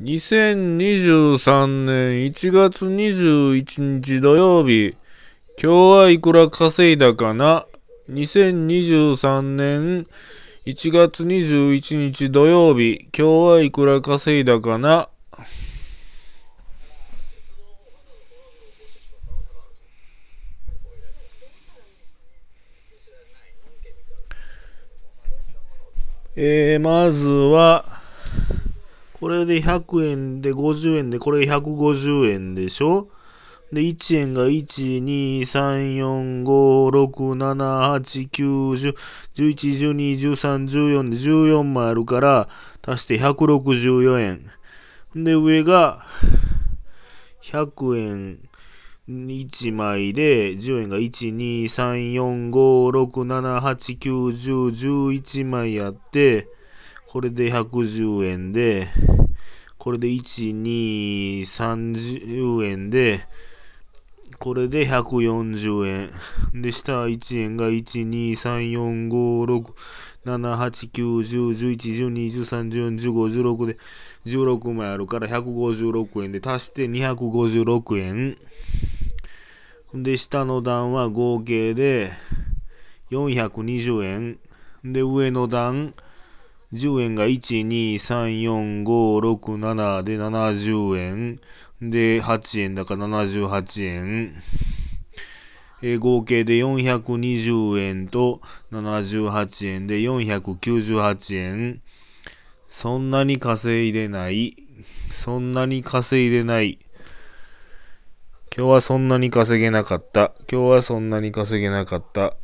2023年1月21日土曜日、今日はいくら稼いだかな ?2023 年1月21日土曜日、今日はいくら稼いだかなえー、まずは、これで100円で50円で、これ150円でしょで、1円が1、2、3、4、5、6、7、8、9、10、11、12、13、14で14枚あるから、足して164円。で、上が100円1枚で、10円が1、2、3、4、5、6、7、8、9、10、11枚あって、これで110円で、これで1、2、30円で、これで140円。で、下1円が1、2、3、4、5、6、7、8、9、10、11、12、13、14、15、16で、16枚あるから156円で、足して256円。で、下の段は合計で420円。で、上の段、10円が1、2、3、4、5、6、7で70円。で、8円だから78円。えー、合計で420円と78円で498円。そんなに稼いでない。そんなに稼いでない。今日はそんなに稼げなかった。今日はそんなに稼げなかった。